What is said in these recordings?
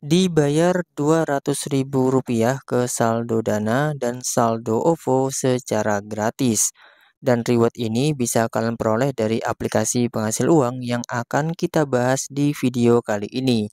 dibayar Rp200.000 ke saldo Dana dan saldo OVO secara gratis. Dan reward ini bisa kalian peroleh dari aplikasi penghasil uang yang akan kita bahas di video kali ini.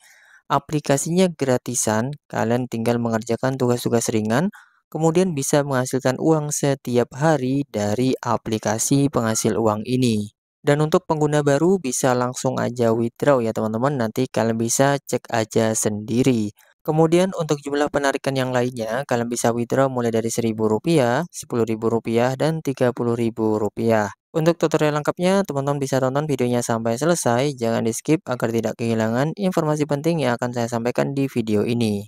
Aplikasinya gratisan, kalian tinggal mengerjakan tugas-tugas ringan, kemudian bisa menghasilkan uang setiap hari dari aplikasi penghasil uang ini. Dan untuk pengguna baru bisa langsung aja withdraw ya teman-teman, nanti kalian bisa cek aja sendiri. Kemudian untuk jumlah penarikan yang lainnya, kalian bisa withdraw mulai dari Rp1.000, Rp10.000, dan rp rupiah. Untuk tutorial lengkapnya, teman-teman bisa tonton videonya sampai selesai, jangan di skip agar tidak kehilangan informasi penting yang akan saya sampaikan di video ini.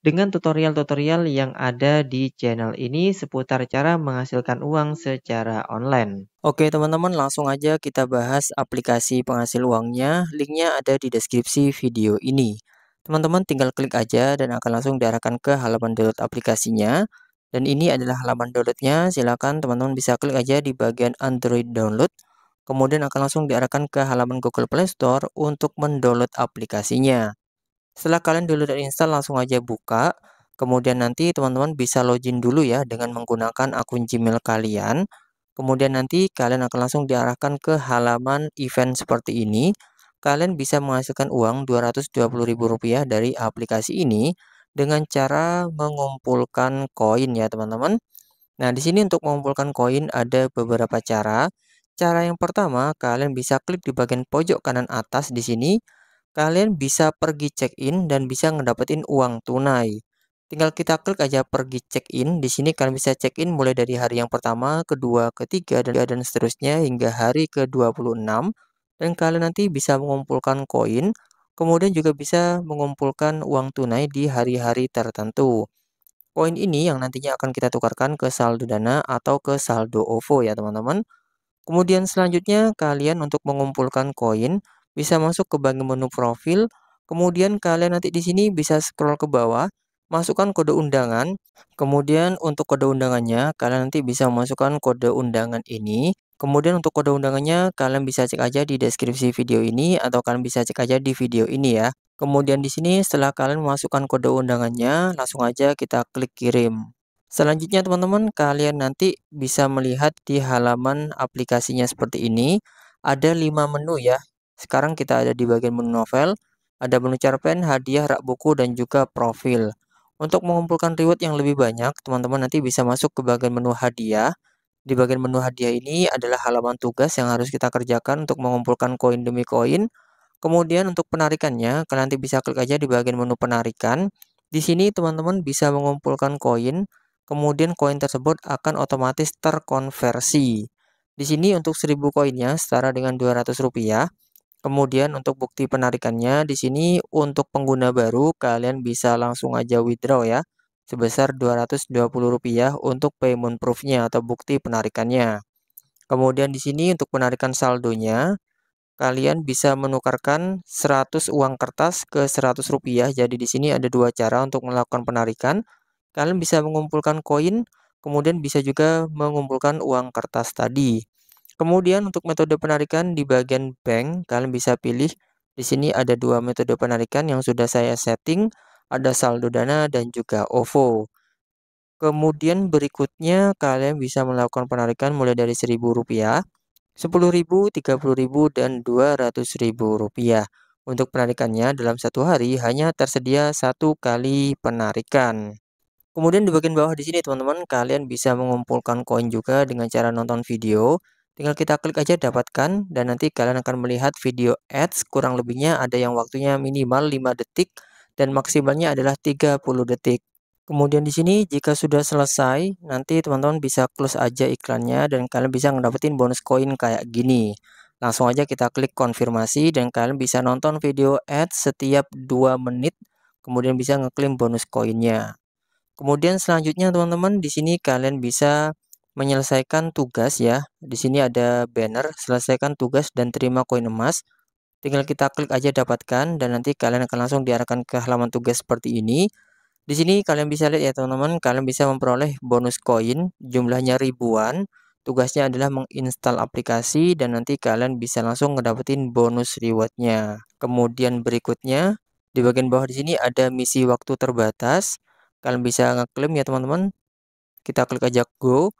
dengan tutorial-tutorial yang ada di channel ini seputar cara menghasilkan uang secara online. Oke teman-teman langsung aja kita bahas aplikasi penghasil uangnya, linknya ada di deskripsi video ini. Teman-teman tinggal klik aja dan akan langsung diarahkan ke halaman download aplikasinya. Dan ini adalah halaman downloadnya, silakan teman-teman bisa klik aja di bagian Android Download. Kemudian akan langsung diarahkan ke halaman Google Play Store untuk mendownload aplikasinya. Setelah kalian download dan install, langsung aja buka. Kemudian nanti teman-teman bisa login dulu ya dengan menggunakan akun Gmail kalian. Kemudian nanti kalian akan langsung diarahkan ke halaman event seperti ini. Kalian bisa menghasilkan uang Rp220.000 dari aplikasi ini dengan cara mengumpulkan koin ya teman-teman. Nah, di sini untuk mengumpulkan koin ada beberapa cara. Cara yang pertama, kalian bisa klik di bagian pojok kanan atas di sini kalian bisa pergi check-in dan bisa ngedapetin uang tunai. Tinggal kita klik aja pergi check-in. Di sini kalian bisa check-in mulai dari hari yang pertama, kedua, ketiga, dan, dan seterusnya hingga hari ke-26. Dan kalian nanti bisa mengumpulkan koin, kemudian juga bisa mengumpulkan uang tunai di hari-hari tertentu. Koin ini yang nantinya akan kita tukarkan ke saldo dana atau ke saldo OVO ya teman-teman. Kemudian selanjutnya kalian untuk mengumpulkan koin, bisa masuk ke bagian menu profil. Kemudian kalian nanti di sini bisa scroll ke bawah, masukkan kode undangan. Kemudian untuk kode undangannya, kalian nanti bisa masukkan kode undangan ini. Kemudian untuk kode undangannya, kalian bisa cek aja di deskripsi video ini atau kalian bisa cek aja di video ini ya. Kemudian di sini setelah kalian masukkan kode undangannya, langsung aja kita klik kirim. Selanjutnya teman-teman, kalian nanti bisa melihat di halaman aplikasinya seperti ini. Ada 5 menu ya sekarang kita ada di bagian menu novel, ada menu cerpen, hadiah, rak buku, dan juga profil. Untuk mengumpulkan reward yang lebih banyak, teman-teman nanti bisa masuk ke bagian menu hadiah. Di bagian menu hadiah ini adalah halaman tugas yang harus kita kerjakan untuk mengumpulkan koin demi koin. Kemudian untuk penarikannya, kalian nanti bisa klik aja di bagian menu penarikan. Di sini teman-teman bisa mengumpulkan koin, kemudian koin tersebut akan otomatis terkonversi. Di sini untuk 1000 koinnya setara dengan 200 rupiah. Kemudian untuk bukti penarikannya di sini untuk pengguna baru kalian bisa langsung aja withdraw ya sebesar Rp220 untuk payment proof-nya atau bukti penarikannya. Kemudian di sini untuk penarikan saldonya kalian bisa menukarkan 100 uang kertas ke 100 rupiah. Jadi di sini ada dua cara untuk melakukan penarikan. Kalian bisa mengumpulkan koin, kemudian bisa juga mengumpulkan uang kertas tadi. Kemudian untuk metode penarikan di bagian bank, kalian bisa pilih di sini ada dua metode penarikan yang sudah saya setting, ada saldo dana dan juga OVO. Kemudian berikutnya kalian bisa melakukan penarikan mulai dari Rp1.000, Rp10.000, Rp30.000 dan rp rupiah Untuk penarikannya dalam satu hari hanya tersedia satu kali penarikan. Kemudian di bagian bawah di sini teman-teman kalian bisa mengumpulkan koin juga dengan cara nonton video Tinggal kita klik aja dapatkan dan nanti kalian akan melihat video ads kurang lebihnya ada yang waktunya minimal 5 detik dan maksimalnya adalah 30 detik. Kemudian di sini jika sudah selesai, nanti teman-teman bisa close aja iklannya dan kalian bisa ngedapetin bonus koin kayak gini. Langsung aja kita klik konfirmasi dan kalian bisa nonton video ads setiap 2 menit, kemudian bisa ngeklaim bonus koinnya. Kemudian selanjutnya teman-teman di sini kalian bisa menyelesaikan tugas ya. Di sini ada banner selesaikan tugas dan terima koin emas. Tinggal kita klik aja dapatkan dan nanti kalian akan langsung diarahkan ke halaman tugas seperti ini. Di sini kalian bisa lihat ya teman-teman, kalian bisa memperoleh bonus koin jumlahnya ribuan. Tugasnya adalah menginstal aplikasi dan nanti kalian bisa langsung ngedapetin bonus rewardnya. Kemudian berikutnya, di bagian bawah di sini ada misi waktu terbatas. Kalian bisa ngeklaim ya teman-teman. Kita klik aja go.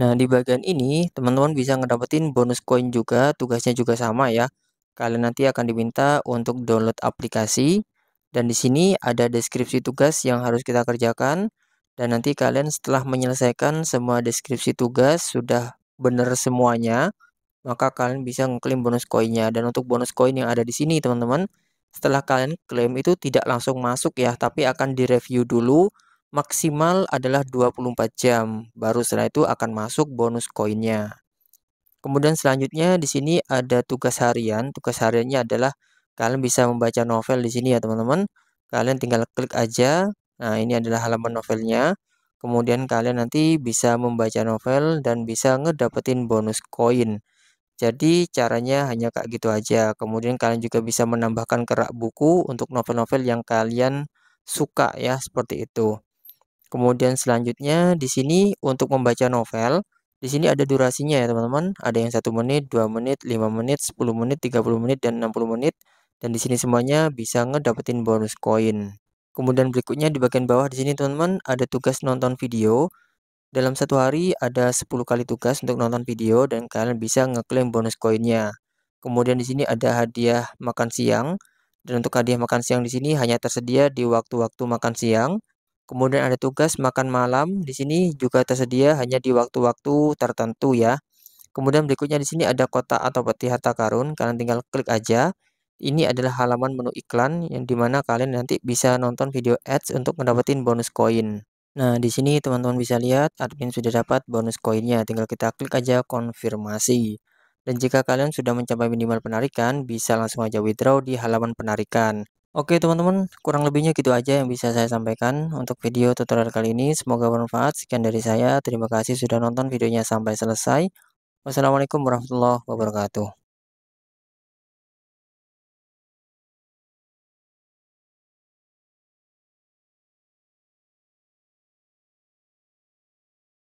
Nah, di bagian ini teman-teman bisa ngedapetin bonus koin juga, tugasnya juga sama ya. Kalian nanti akan diminta untuk download aplikasi dan di sini ada deskripsi tugas yang harus kita kerjakan dan nanti kalian setelah menyelesaikan semua deskripsi tugas sudah benar semuanya, maka kalian bisa ngeklaim bonus koinnya. Dan untuk bonus koin yang ada di sini, teman-teman, setelah kalian klaim itu tidak langsung masuk ya, tapi akan direview dulu maksimal adalah 24 jam. Baru setelah itu akan masuk bonus koinnya. Kemudian selanjutnya di sini ada tugas harian. Tugas hariannya adalah kalian bisa membaca novel di sini ya teman-teman. Kalian tinggal klik aja. Nah ini adalah halaman novelnya. Kemudian kalian nanti bisa membaca novel dan bisa ngedapetin bonus koin. Jadi caranya hanya kayak gitu aja. Kemudian kalian juga bisa menambahkan kerak buku untuk novel-novel yang kalian suka ya seperti itu. Kemudian selanjutnya di sini untuk membaca novel, di sini ada durasinya ya teman-teman. Ada yang satu menit, 2 menit, 5 menit, 10 menit, 30 menit, dan 60 menit. Dan di sini semuanya bisa ngedapetin bonus koin. Kemudian berikutnya di bagian bawah di sini teman-teman ada tugas nonton video. Dalam satu hari ada 10 kali tugas untuk nonton video dan kalian bisa ngeklaim bonus koinnya. Kemudian di sini ada hadiah makan siang. Dan untuk hadiah makan siang di sini hanya tersedia di waktu-waktu makan siang. Kemudian ada tugas makan malam. Di sini juga tersedia hanya di waktu-waktu tertentu ya. Kemudian berikutnya di sini ada kota atau peti harta karun. Kalian tinggal klik aja. Ini adalah halaman menu iklan yang dimana kalian nanti bisa nonton video ads untuk mendapatkan bonus koin. Nah, di sini teman-teman bisa lihat admin sudah dapat bonus koinnya. Tinggal kita klik aja konfirmasi. Dan jika kalian sudah mencapai minimal penarikan, bisa langsung aja withdraw di halaman penarikan. Oke teman-teman, kurang lebihnya gitu aja yang bisa saya sampaikan untuk video tutorial kali ini. Semoga bermanfaat. Sekian dari saya. Terima kasih sudah nonton videonya sampai selesai. Wassalamualaikum warahmatullahi wabarakatuh.